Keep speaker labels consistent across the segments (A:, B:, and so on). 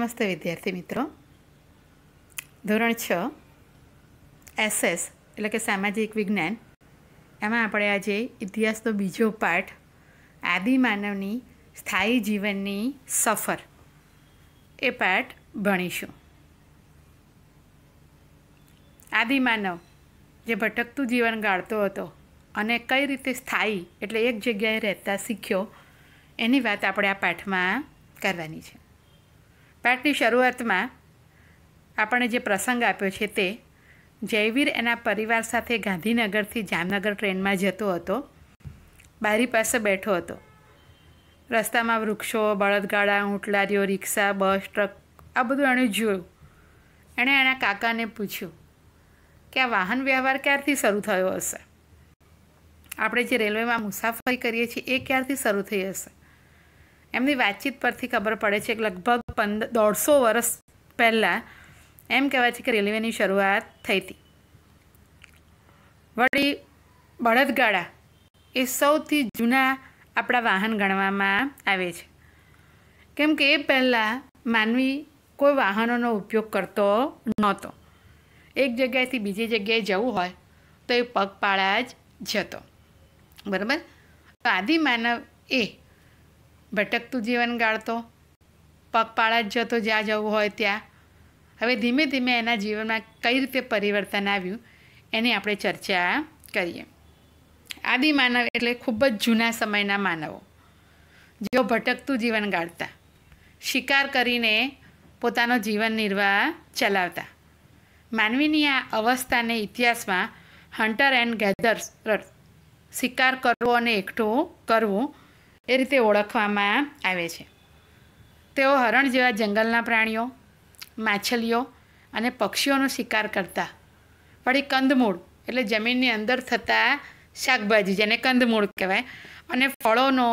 A: નમસ્તે વિદ્યાર્થી મિત્રો ધોરણ છ એસએસ એટલે કે સામાજિક વિજ્ઞાન એમાં આપણે આજે ઇતિહાસનો બીજો પાઠ આદિ માનવની સ્થાયી જીવનની સફર એ પાઠ ભણીશું આદિ માનવ જે ભટકતું જીવન ગાળતો હતો અને કઈ રીતે સ્થાયી એટલે એક જગ્યાએ રહેતા શીખ્યો એની વાત આપણે આ પાઠમાં કરવાની છે પાઠની શરૂઆતમાં આપણે જે પ્રસંગ આપ્યો છે તે જયવીર એના પરિવાર સાથે ગાંધીનગરથી જામનગર ટ્રેનમાં જતો હતો બારી પાસે બેઠો હતો રસ્તામાં વૃક્ષો બળદગાડા ઊંટલારીઓ રિક્ષા બસ ટ્રક આ બધું એણે જોયું એણે એના કાકાને પૂછ્યું કે આ વાહન વ્યવહાર ક્યારથી શરૂ થયો હશે આપણે જે રેલવેમાં મુસાફરી કરીએ છીએ એ ક્યારથી શરૂ થઈ હશે એમની વાતચીત પરથી ખબર પડે છે કે લગભગ પંદર દોઢસો વર્ષ પહેલાં એમ કહેવાય છે કે રેલવેની શરૂઆત થઈ હતી વળી બળદગાડા એ સૌથી જૂના આપણા વાહન ગણવામાં આવે છે કેમ કે એ પહેલાં માનવી કોઈ વાહનોનો ઉપયોગ કરતો નહોતો એક જગ્યાએથી બીજી જગ્યાએ જવું હોય તો એ પગપાળા જ જતો બરાબર તો આદિ માનવ એ ભટકતું જીવન ગાળતો પગપાળા જ જતો જ્યાં જવું હોય ત્યાં હવે ધીમે ધીમે એના જીવનમાં કઈ રીતે પરિવર્તન આવ્યું એની આપણે ચર્ચા કરીએ આદિ માનવ એટલે ખૂબ જ જૂના સમયના માનવો જેઓ ભટકતું જીવન ગાળતા શિકાર કરીને પોતાનો જીવન નિર્વાહ ચલાવતા માનવીની આ અવસ્થાને ઇતિહાસમાં હન્ટર એન્ડ ગેધર્સ શિકાર કરવો અને એકઠું કરવું એ રીતે ઓળખવામાં આવે છે તેઓ હરણ જેવા જંગલના પ્રાણીઓ માછલીઓ અને પક્ષીઓનો શિકાર કરતા વળી કંદમૂળ એટલે જમીનની અંદર થતા શાકભાજી જેને કંદમૂળ કહેવાય અને ફળોનો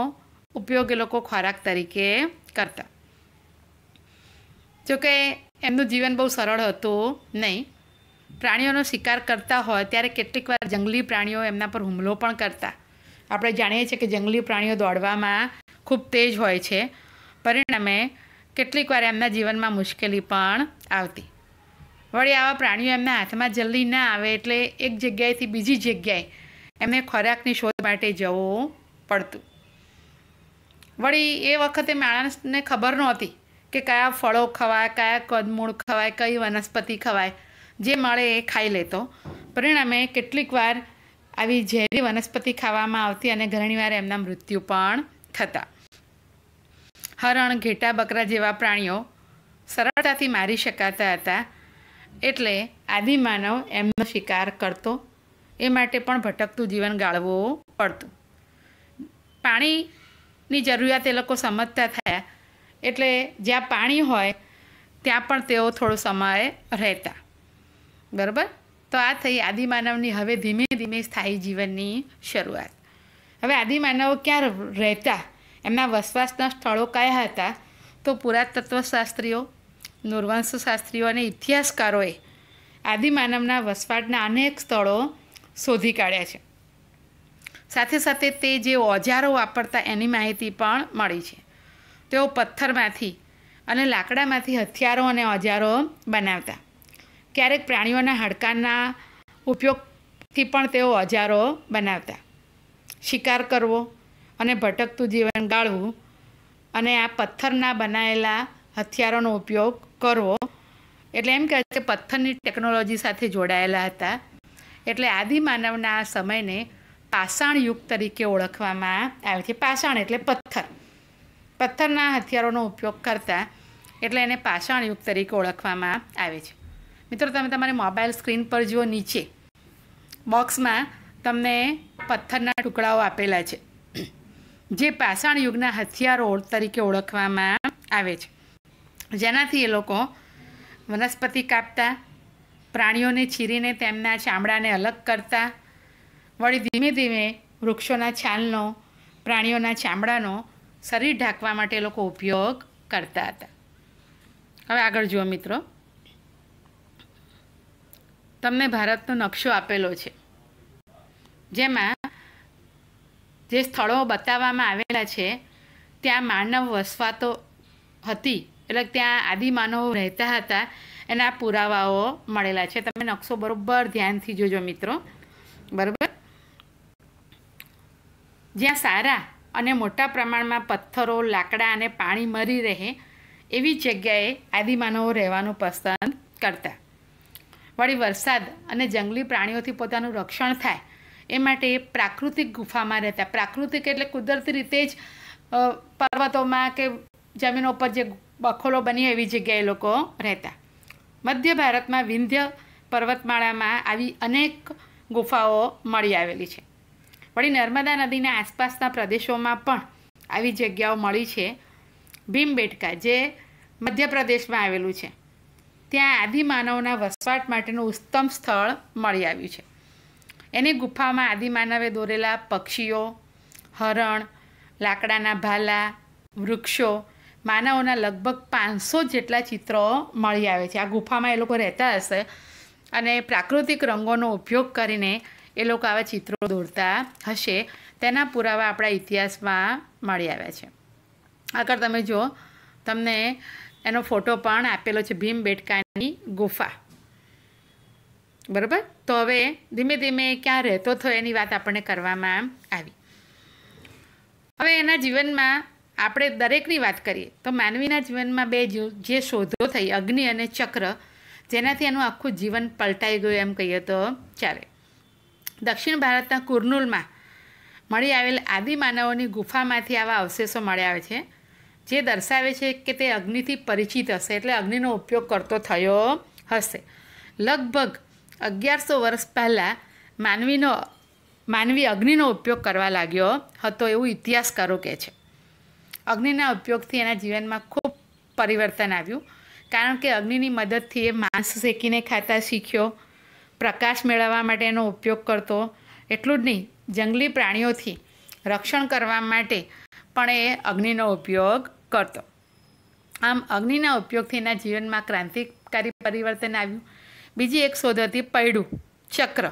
A: ઉપયોગ એ લોકો ખોરાક તરીકે કરતા જોકે એમનું જીવન બહુ સરળ હતું નહીં પ્રાણીઓનો શિકાર કરતા હોય ત્યારે કેટલીક વાર જંગલી પ્રાણીઓ એમના પર હુમલો પણ કરતા આપણે જાણીએ છીએ કે જંગલી પ્રાણીઓ દોડવામાં ખૂબ તેજ હોય છે પરિણામે કેટલીક વાર એમના જીવનમાં મુશ્કેલી પણ આવતી વળી આવા પ્રાણીઓ એમના હાથમાં જલ્દી ના આવે એટલે એક જગ્યાએથી બીજી જગ્યાએ એમને ખોરાકની શોધ માટે જવું પડતું વળી એ વખતે માણસને ખબર નહોતી કે કયા ફળો ખવાય કયા કદમૂળ ખવાય કઈ વનસ્પતિ ખવાય જે મળે એ ખાઈ લેતો પરિણામે કેટલીક વાર આવી ઝેરી વનસ્પતિ ખાવામાં આવતી અને ઘણીવાર એમના મૃત્યુ પણ થતા હરણ ઘેટા બકરા જેવા પ્રાણીઓ સરળતાથી મારી શકાતા હતા એટલે આદિમાનવ એમનો શિકાર કરતો એ માટે પણ ભટકતું જીવન ગાળવું પડતું પાણીની જરૂરિયાત એ લોકો સમજતા થયા એટલે જ્યાં પાણી હોય ત્યાં પણ તેઓ થોડો સમય રહેતા બરાબર તો આ થઈ આદિમાનવની હવે ધીમે ધીમે સ્થાયી જીવનની શરૂઆત હવે આદિમાનવો ક્યાં રહેતા એમના વસવાસના સ્થળો કયા હતા તો પુરાતત્વશાસ્ત્રીઓ નુર્વંશશાસ્ત્રીઓ અને ઇતિહાસકારોએ આદિમાનવના વસવાટના અનેક સ્થળો શોધી કાઢ્યા છે સાથે સાથે તે જે ઓજારો વાપરતા એની માહિતી પણ મળી છે તેઓ પથ્થરમાંથી અને લાકડામાંથી હથિયારો અને ઓજારો બનાવતા ક્યારેક પ્રાણીઓના હડકાના ઉપયોગથી પણ તેઓ હજારો બનાવતા શિકાર કરવો અને ભટકતું જીવન ગાળવું અને આ પથ્થરના બનાવેલા હથિયારોનો ઉપયોગ કરવો એટલે એમ કહે છે કે પથ્થરની ટેકનોલોજી સાથે જોડાયેલા હતા એટલે આદિ માનવના આ સમયને પાષાણ યુગ તરીકે ઓળખવામાં આવે છે પાષાણ એટલે પથ્થર પથ્થરના હથિયારોનો ઉપયોગ કરતા એટલે એને પાષાણ યુગ તરીકે ઓળખવામાં આવે છે મિત્રો તમે તમારી મોબાઈલ સ્ક્રીન પર જુઓ નીચે બોક્સમાં તમને પથ્થરના ટુકડાઓ આપેલા છે જે પાષાણ યુગના હથિયારો તરીકે ઓળખવામાં આવે છે જેનાથી એ લોકો વનસ્પતિ કાપતા પ્રાણીઓને છીરીને તેમના ચામડાને અલગ કરતા વળી ધીમે ધીમે વૃક્ષોના છાલનો પ્રાણીઓના ચામડાનો શરીર ઢાંકવા માટે લોકો ઉપયોગ કરતા હતા હવે આગળ જુઓ મિત્રો તમને ભારતનો નકશો આપેલો છે જેમાં જે સ્થળો બતાવવામાં આવેલા છે ત્યાં માનવ વસવાતો હતી એટલે ત્યાં આદિમાનવો રહેતા હતા એના પુરાવાઓ મળેલા છે તમે નકશો બરાબર ધ્યાનથી જોજો મિત્રો બરાબર જ્યાં સારા અને મોટા પ્રમાણમાં પથ્થરો લાકડા અને પાણી મરી રહે એવી જગ્યાએ આદિમાનવો રહેવાનું પસંદ કરતા વળી વરસાદ અને જંગલી પ્રાણીઓથી પોતાનું રક્ષણ થાય એ માટે એ પ્રાકૃતિક ગુફામાં રહેતા પ્રાકૃતિક એટલે કુદરતી રીતે જ પર્વતોમાં કે જમીનો ઉપર જે બખોલો બની એવી જગ્યાએ લોકો રહેતા મધ્ય ભારતમાં વિંધ્ય પર્વતમાળામાં આવી અનેક ગુફાઓ મળી આવેલી છે વળી નર્મદા નદીના આસપાસના પ્રદેશોમાં પણ આવી જગ્યાઓ મળી છે ભીમબેટકા જે મધ્યપ્રદેશમાં આવેલું છે ત્યાં આદિમાનવના વસવાટ માટેનું ઉત્તમ સ્થળ મળી આવ્યું છે એની ગુફામાં આદિમાનવે દોરેલા પક્ષીઓ હરણ લાકડાના ભાલા વૃક્ષો માનવના લગભગ પાંચસો જેટલા ચિત્રો મળી આવે છે આ ગુફામાં એ લોકો રહેતા હશે અને પ્રાકૃતિક રંગોનો ઉપયોગ કરીને એ લોકો આવા ચિત્રો દોરતા હશે તેના પુરાવા આપણા ઇતિહાસમાં મળી આવ્યા છે આગળ તમે જો તમને એનો ફોટો પણ આપેલો છે ભીમ બેટકાની ગુફા બરાબર તો હવે ધીમે ધીમે ક્યાં રહેતો થયો એની વાત આપણને કરવામાં આવી હવે એના જીવનમાં આપણે દરેકની વાત કરીએ તો માનવીના જીવનમાં બે જે શોધો થઈ અગ્નિ અને ચક્ર જેનાથી એનું આખું જીવન પલટાઈ ગયું એમ કહીએ તો ચાલે દક્ષિણ ભારતના કુર્નુલમાં મળી આવેલ આદિ માનવોની ગુફામાંથી આવા અવશેષો મળ્યા આવે છે જે દર્શાવે છે કે તે અગ્નિથી પરિચિત હશે એટલે અગ્નિનો ઉપયોગ કરતો થયો હશે લગભગ અગિયારસો વર્ષ પહેલાં માનવીનો માનવી અગ્નિનો ઉપયોગ કરવા લાગ્યો હતો એવું ઇતિહાસકારો કહે છે અગ્નિના ઉપયોગથી એના જીવનમાં ખૂબ પરિવર્તન આવ્યું કારણ કે અગ્નિની મદદથી એ માંસ શેકીને ખાતા શીખ્યો પ્રકાશ મેળવવા માટે એનો ઉપયોગ કરતો એટલું જ નહીં જંગલી પ્રાણીઓથી રક્ષણ કરવા માટે પણ એ અગ્નિનો ઉપયોગ કરતો આમ અગ્નિના ઉપયોગથી એના જીવનમાં ક્રાંતિકારી પરિવર્તન આવ્યું બીજી એક શોધ હતી પૈડું ચક્ર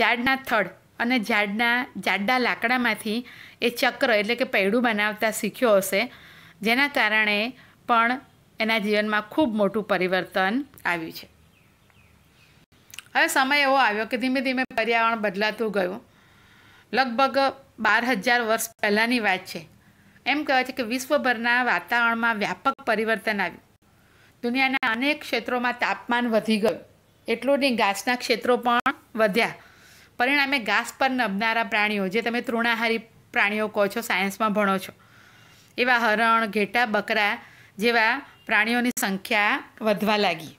A: ઝાડના થડ અને ઝાડના ઝાડના લાકડામાંથી એ ચક્ર એટલે કે પૈડું બનાવતા શીખ્યો હશે જેના કારણે પણ એના જીવનમાં ખૂબ મોટું પરિવર્તન આવ્યું છે હવે સમય એવો આવ્યો કે ધીમે ધીમે પર્યાવરણ બદલાતું ગયું લગભગ બાર હજાર વર્ષ પહેલાંની વાત છે એમ કહેવાય છે કે વિશ્વભરના વાતાવરણમાં વ્યાપક પરિવર્તન આવ્યું દુનિયાના અનેક ક્ષેત્રોમાં તાપમાન વધી ગયું એટલું નહીં ઘાસના ક્ષેત્રો પણ વધ્યા પરિણામે ઘાસ પર નબનારા પ્રાણીઓ જે તમે તૃણાહારી પ્રાણીઓ કહો છો સાયન્સમાં ભણો છો એવા હરણ ઘેટા બકરા જેવા પ્રાણીઓની સંખ્યા વધવા લાગી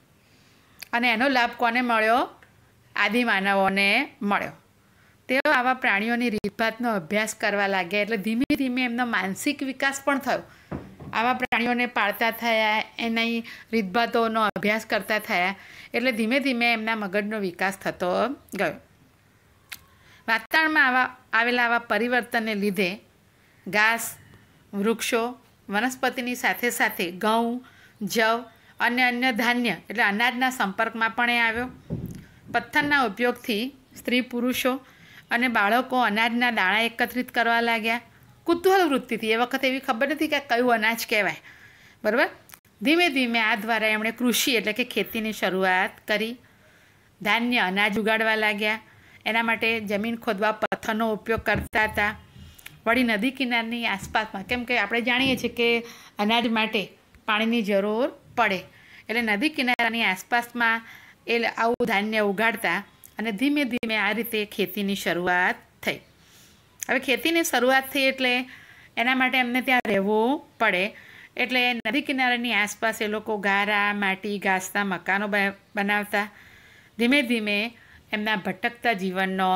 A: અને એનો લાભ કોને મળ્યો આદિમાનવોને મળ્યો તેઓ આવા પ્રાણીઓની રીતભાતનો અભ્યાસ કરવા લાગ્યા એટલે ધીમે ધીમે એમનો માનસિક વિકાસ પણ થયો આવા પ્રાણીઓને પાળતા થયા એની રીતભાતોનો અભ્યાસ કરતા થયા એટલે ધીમે ધીમે એમના મગજનો વિકાસ થતો ગયો વાતાવરણમાં આવા આવેલા આવા પરિવર્તનને લીધે ઘાસ વૃક્ષો વનસ્પતિની સાથે સાથે ઘઉં જવ અને અન્ય ધાન્ય એટલે અનાજના સંપર્કમાં પણ એ આવ્યો પથ્થરના ઉપયોગથી સ્ત્રી પુરુષો અને બાળકો અનાજના દાણા એકત્રિત કરવા લાગ્યા કુતૂહલ વૃત્તિથી એ વખતે એવી ખબર નથી કે કયું અનાજ કહેવાય બરાબર ધીમે ધીમે આ દ્વારા એમણે કૃષિ એટલે કે ખેતીની શરૂઆત કરી ધાન્ય અનાજ ઉગાડવા લાગ્યા એના માટે જમીન ખોદવા પથ્થરનો ઉપયોગ કરતા હતા વળી નદી કિનારની આસપાસમાં કેમ કે આપણે જાણીએ છીએ કે અનાજ માટે પાણીની જરૂર પડે એટલે નદી કિનારાની આસપાસમાં એ આવું ધાન્ય ઉગાડતા અને ધીમે ધીમે આ રીતે ખેતીની શરૂઆત થઈ હવે ખેતીની શરૂઆત થઈ એટલે એના માટે એમને ત્યાં રહેવું પડે એટલે નદી કિનારાની આસપાસ એ લોકો ગારા માટી ઘાસના મકાનો બનાવતા ધીમે ધીમે એમના ભટકતા જીવનનો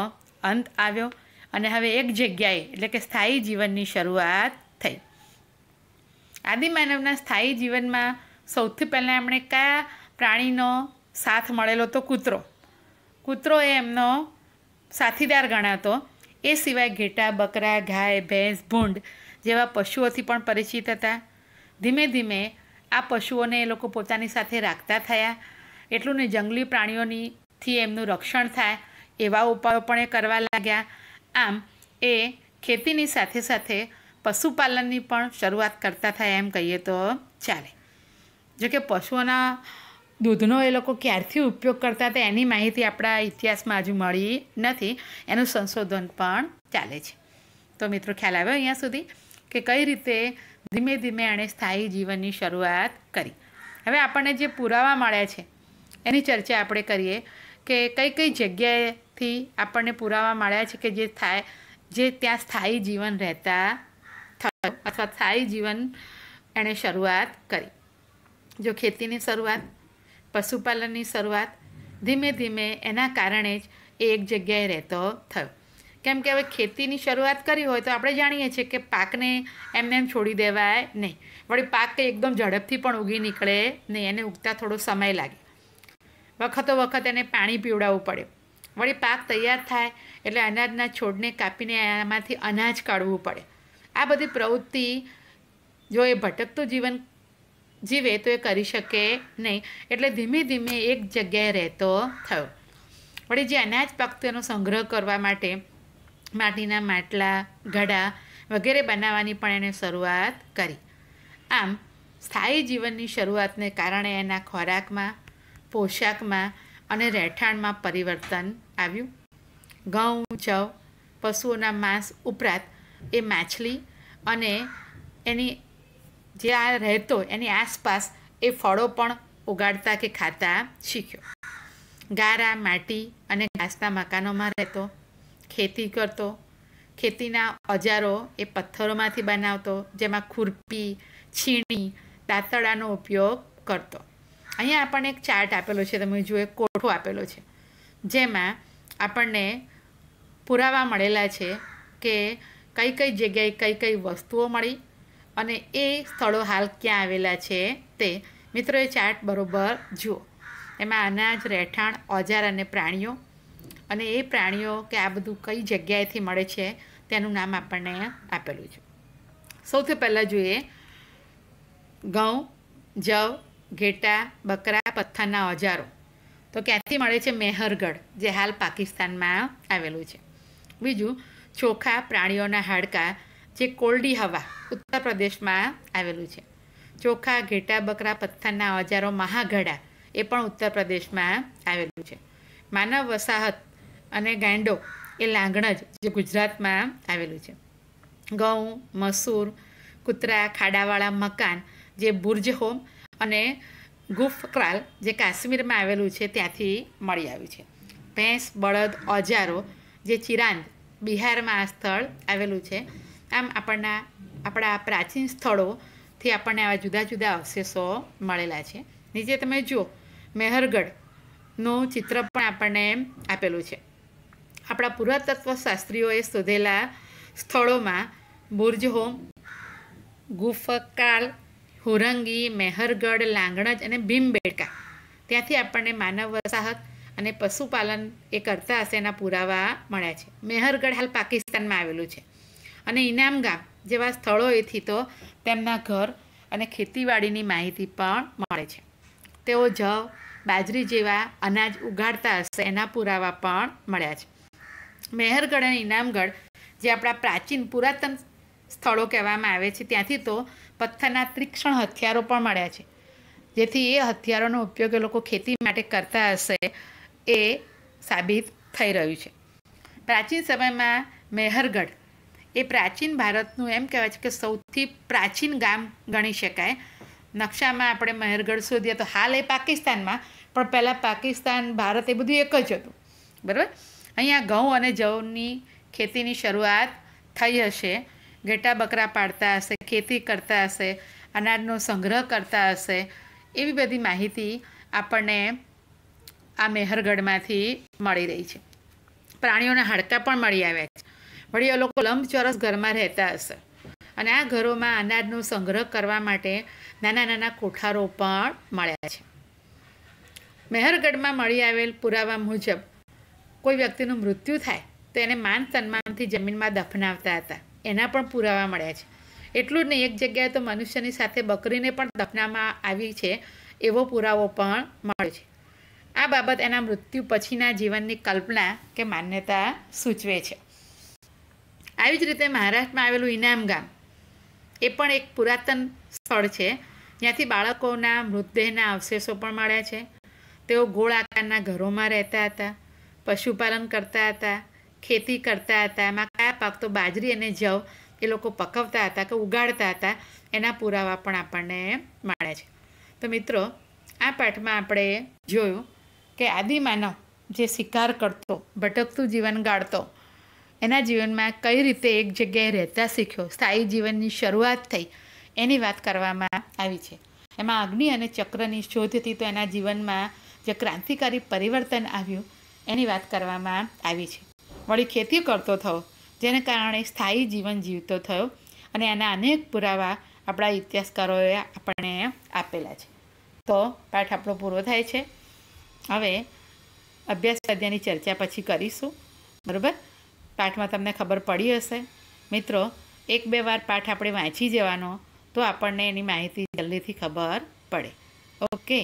A: અંત આવ્યો અને હવે એક જગ્યાએ એટલે કે સ્થાયી જીવનની શરૂઆત થઈ આદિમાનવના સ્થાયી જીવનમાં સૌથી પહેલાં એમણે કયા પ્રાણીનો સાથ મળેલો તો કૂતરો કૂતરો એ એમનો સાથીદાર ગણાતો એ સિવાય ઘેટા બકરા ગાય ભેંસ ભૂંડ જેવા પશુઓથી પણ પરિચિત હતા ધીમે ધીમે આ પશુઓને એ લોકો પોતાની સાથે રાખતા થયા એટલું ને જંગલી પ્રાણીઓનીથી એમનું રક્ષણ થાય એવા ઉપાયો પણ એ કરવા લાગ્યા આમ એ ખેતીની સાથે સાથે પશુપાલનની પણ શરૂઆત કરતા થયા એમ કહીએ તો ચાલે જોકે પશુઓના દૂધનો એ લોકો ક્યારથી ઉપયોગ કરતા હતા એની માહિતી આપણા ઇતિહાસમાં હજુ મળી નથી એનું સંશોધન પણ ચાલે છે તો મિત્રો ખ્યાલ આવ્યો અહીંયા સુધી કે કઈ રીતે ધીમે ધીમે એણે સ્થાયી જીવનની શરૂઆત કરી હવે આપણને જે પુરાવા મળ્યા છે એની ચર્ચા આપણે કરીએ કે કઈ કઈ જગ્યાએથી આપણને પુરાવા મળ્યા છે કે જે થાય જે ત્યાં સ્થાયી જીવન રહેતા અથવા સ્થાયી જીવન એણે શરૂઆત કરી જો ખેતીની શરૂઆત પશુપાલનની શરૂઆત ધીમે ધીમે એના કારણે જ એ એક જગ્યાએ રહેતો થયો કેમ કે હવે ખેતીની શરૂઆત કરી હોય તો આપણે જાણીએ છીએ કે પાકને એમને એમ છોડી દેવાય નહીં વળી પાક કંઈ એકદમ ઝડપથી પણ ઉગી નીકળે નહીં એને ઉગતા થોડો સમય લાગે વખતો વખત એને પાણી પીવડાવવું પડે વળી પાક તૈયાર થાય એટલે અનાજના છોડને કાપીને એમાંથી અનાજ કાઢવું પડે આ બધી પ્રવૃત્તિ જો એ ભટકતું જીવન જીવે તો એ કરી શકે નહીં એટલે ધીમે ધીમે એક જગ્યાએ રહેતો થયો વળી જે અનાજ પાકતોનો સંગ્રહ કરવા માટે માટીના માટલા ઘડા વગેરે બનાવવાની પણ એણે શરૂઆત કરી આમ સ્થાયી જીવનની શરૂઆતને કારણે એના ખોરાકમાં પોશાકમાં અને રહેઠાણમાં પરિવર્તન આવ્યું ઘઉં જવ પશુઓના માંસ ઉપરાંત એ માછલી અને એની જે આ રહેતો એની આસપાસ એ ફળો પણ ઉગાડતા કે ખાતા શીખ્યો ગારા માટી અને ઘાસના મકાનોમાં રહેતો ખેતી કરતો ખેતીના ઓજારો એ પથ્થરોમાંથી બનાવતો જેમાં ખુરપી છીણી દાંતડાનો ઉપયોગ કરતો અહીંયા આપણને એક ચાર્ટ આપેલો છે તમે જુઓ કોઠો આપેલો છે જેમાં આપણને પુરાવા મળેલા છે કે કઈ કઈ જગ્યાએ કઈ કઈ વસ્તુઓ મળી અને એ સ્થળો હાલ ક્યાં આવેલા છે તે મિત્રો એ ચાર્ટ બરોબર જુઓ એમાં અનાજ રહેઠાણ ઓજાર અને પ્રાણીઓ અને એ પ્રાણીઓ કે આ બધું કઈ જગ્યાએથી મળે છે તેનું નામ આપણને આપેલું છે સૌથી પહેલાં જોઈએ ઘઉં જવ ઘેટા બકરા પથ્થરના ઓજારો તો ક્યાંથી મળે છે મેહરગઢ જે હાલ પાકિસ્તાનમાં આવેલું છે બીજું ચોખા પ્રાણીઓના હાડકાં જે કોલડી હવા ઉત્તર પ્રદેશમાં આવેલું છે ચોખા ઘેટા બકરા પથ્થરના ઓજારો મહાઘડા એ પણ ઉત્તર પ્રદેશમાં આવેલું છે માનવ વસાહત અને ગાંડો એ લાંગણજ જે ગુજરાતમાં આવેલું છે ઘઉં મસૂર કૂતરા ખાડાવાળા મકાન જે બુર્જ હોમ અને ગુફક્રાલ જે કાશ્મીરમાં આવેલું છે ત્યાંથી મળી આવ્યું છે ભેંસ બળદ ઓજારો જે ચિરાંદ બિહારમાં આ સ્થળ આવેલું છે આમ આપણના આપણા પ્રાચીન સ્થળોથી આપણને આવા જુદા જુદા અવશેષો મળેલા છે નીચે તમે જુઓ મેહરગઢનું ચિત્ર પણ આપણને આપેલું છે આપણા પુરાતત્વશાસ્ત્રીઓએ શોધેલા સ્થળોમાં બુર્જ હોમ ગુફકાલ હુરંગી મેહરગઢ લાંગણજ અને ભીમબેડકા ત્યાંથી આપણને માનવ વસાહત અને પશુપાલન એ કરતા હશે એના પુરાવા મળ્યા છે મેહરગઢ હાલ પાકિસ્તાનમાં આવેલું છે અને ઇનામગામ જેવા સ્થળોએથી તો તેમના ઘર અને ખેતીવાડીની માહિતી પણ મળે છે તેઓ જવ બાજરી જેવા અનાજ ઉગાડતા હશે એના પુરાવા પણ મળ્યા છે મેહરગઢ અને ઇનામગઢ જે આપણા પ્રાચીન પુરાતન સ્થળો કહેવામાં આવે છે ત્યાંથી તો પથ્થરના તીક્ષ્ણ હથિયારો પણ મળ્યા છે જેથી એ હથિયારોનો ઉપયોગ એ લોકો ખેતી માટે કરતા હશે એ સાબિત થઈ રહ્યું છે પ્રાચીન સમયમાં મેહરગઢ એ પ્રાચીન ભારતનું એમ કહેવાય છે કે સૌથી પ્રાચીન ગામ ગણી શકાય નકશામાં આપણે મહેરગઢ શોધીએ તો હાલ એ પાકિસ્તાનમાં પણ પહેલાં પાકિસ્તાન ભારત એ બધું એક જ હતું બરાબર અહીંયા ઘઉં અને જવની ખેતીની શરૂઆત થઈ હશે ઘેટા બકરા પાડતા હશે ખેતી કરતા હશે અનાજનો સંગ્રહ કરતા હશે એવી બધી માહિતી આપણને આ મેહરગઢમાંથી મળી રહી છે પ્રાણીઓના હાડકાં પણ મળી આવ્યા છે વળી એ લોકો લંબચોરસ ઘરમાં રહેતા હશે અને આ ઘરોમાં અનાજનો સંગ્રહ કરવા માટે નાના નાના કોઠારો પણ મળ્યા છે મહેરગઢમાં મળી આવેલ પુરાવા મુજબ કોઈ વ્યક્તિનું મૃત્યુ થાય તો એને માન સન્માનથી જમીનમાં દફનાવતા હતા એના પણ પુરાવા મળ્યા છે એટલું જ નહીં એક જગ્યાએ તો મનુષ્યની સાથે બકરીને પણ દફનાવવામાં આવી છે એવો પુરાવો પણ મળે છે આ બાબત એના મૃત્યુ પછીના જીવનની કલ્પના કે માન્યતા સૂચવે છે આવી જ રીતે મહારાષ્ટ્રમાં આવેલું ઇનામ ગામ એ પણ એક પુરાતન સ્થળ છે જ્યાંથી બાળકોના મૃતદેહના અવશેષો પણ મળ્યા છે તેઓ ગોળ આકારના ઘરોમાં રહેતા હતા પશુપાલન કરતા હતા ખેતી કરતા હતા એમાં કયા પાક તો બાજરી અને જવ એ લોકો પકવતા હતા કે ઉગાડતા હતા એના પુરાવા પણ આપણને મળ્યા છે તો મિત્રો આ પાઠમાં આપણે જોયું કે આદિમાનવ જે શિકાર કરતો ભટકતું જીવન ગાળતો એના જીવનમાં કઈ રીતે એક જગ્યાએ રહેતા શીખ્યો સ્થાયી જીવનની શરૂઆત થઈ એની વાત કરવામાં આવી છે એમાં અગ્નિ અને ચક્રની શોધથી તો એના જીવનમાં જે ક્રાંતિકારી પરિવર્તન આવ્યું એની વાત કરવામાં આવી છે વળી ખેતી કરતો થયો જેને કારણે સ્થાયી જીવન જીવતો થયો અને એના અનેક પુરાવા આપણા ઇતિહાસકારોએ આપણને આપેલા છે તો પાઠ આપણો પૂરો થાય છે હવે અભ્યાસ સ્વાધ્યાયની ચર્ચા પછી કરીશું બરાબર પાઠમાં તમને ખબર પડી હશે મિત્રો એક બે વાર પાઠ આપણે વાંચી જવાનો તો આપણને એની માહિતી જલ્દીથી ખબર પડે ઓકે